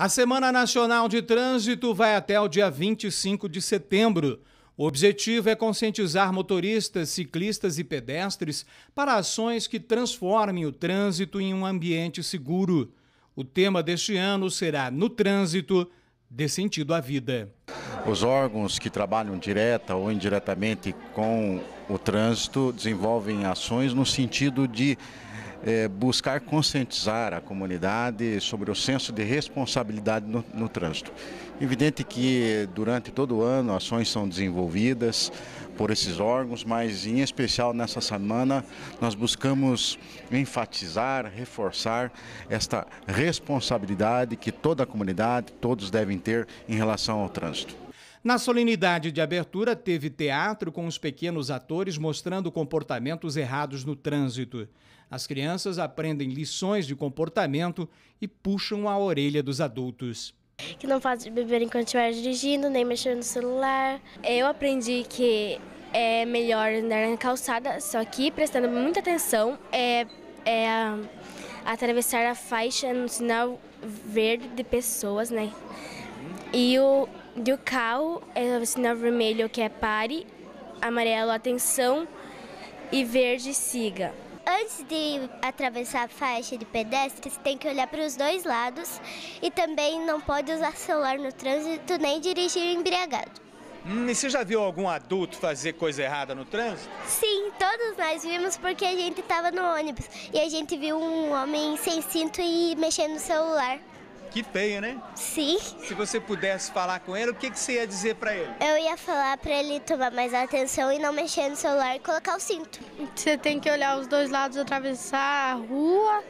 A Semana Nacional de Trânsito vai até o dia 25 de setembro. O objetivo é conscientizar motoristas, ciclistas e pedestres para ações que transformem o trânsito em um ambiente seguro. O tema deste ano será No Trânsito, dê sentido à vida. Os órgãos que trabalham direta ou indiretamente com o trânsito desenvolvem ações no sentido de é, buscar conscientizar a comunidade sobre o senso de responsabilidade no, no trânsito. Evidente que durante todo o ano ações são desenvolvidas por esses órgãos, mas em especial nessa semana nós buscamos enfatizar, reforçar esta responsabilidade que toda a comunidade, todos devem ter em relação ao trânsito. Na solenidade de abertura, teve teatro com os pequenos atores mostrando comportamentos errados no trânsito. As crianças aprendem lições de comportamento e puxam a orelha dos adultos que não pode beber enquanto estiver dirigindo, nem mexer no celular. Eu aprendi que é melhor andar na calçada, só que prestando muita atenção, é, é atravessar a faixa no sinal verde de pessoas, né? E o, do CAL é o sinal vermelho que é pare, amarelo atenção e verde siga. Antes de atravessar a faixa de pedestres, tem que olhar para os dois lados e também não pode usar celular no trânsito nem dirigir embriagado. Hum, e você já viu algum adulto fazer coisa errada no trânsito? Sim, todos nós vimos porque a gente estava no ônibus e a gente viu um homem sem cinto e mexendo no celular. Que feio, né? Sim. Se você pudesse falar com ele, o que, que você ia dizer para ele? Eu ia falar para ele tomar mais atenção e não mexer no celular e colocar o cinto. Você tem que olhar os dois lados, atravessar a rua,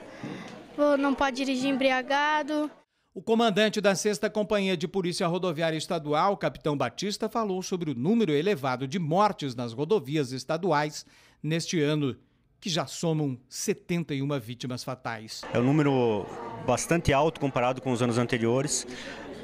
não pode dirigir embriagado. O comandante da 6 Companhia de Polícia Rodoviária Estadual, capitão Batista, falou sobre o número elevado de mortes nas rodovias estaduais neste ano que já somam 71 vítimas fatais. É um número bastante alto comparado com os anos anteriores.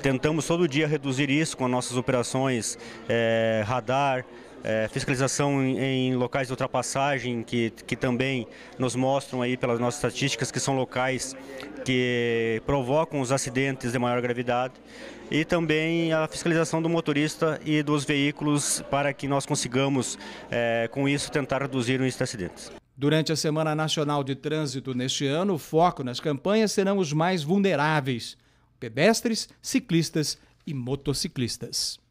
Tentamos todo dia reduzir isso com nossas operações é, radar, é, fiscalização em, em, locais de ultrapassagem, que, que também nos mostram aí pelas nossas estatísticas que são locais que provocam os acidentes de maior gravidade e também a fiscalização do motorista e dos veículos para que nós consigamos, é, com isso, tentar reduzir o índice de acidentes. Durante a Semana Nacional de Trânsito neste ano, o foco nas campanhas serão os mais vulneráveis: pedestres, ciclistas e motociclistas.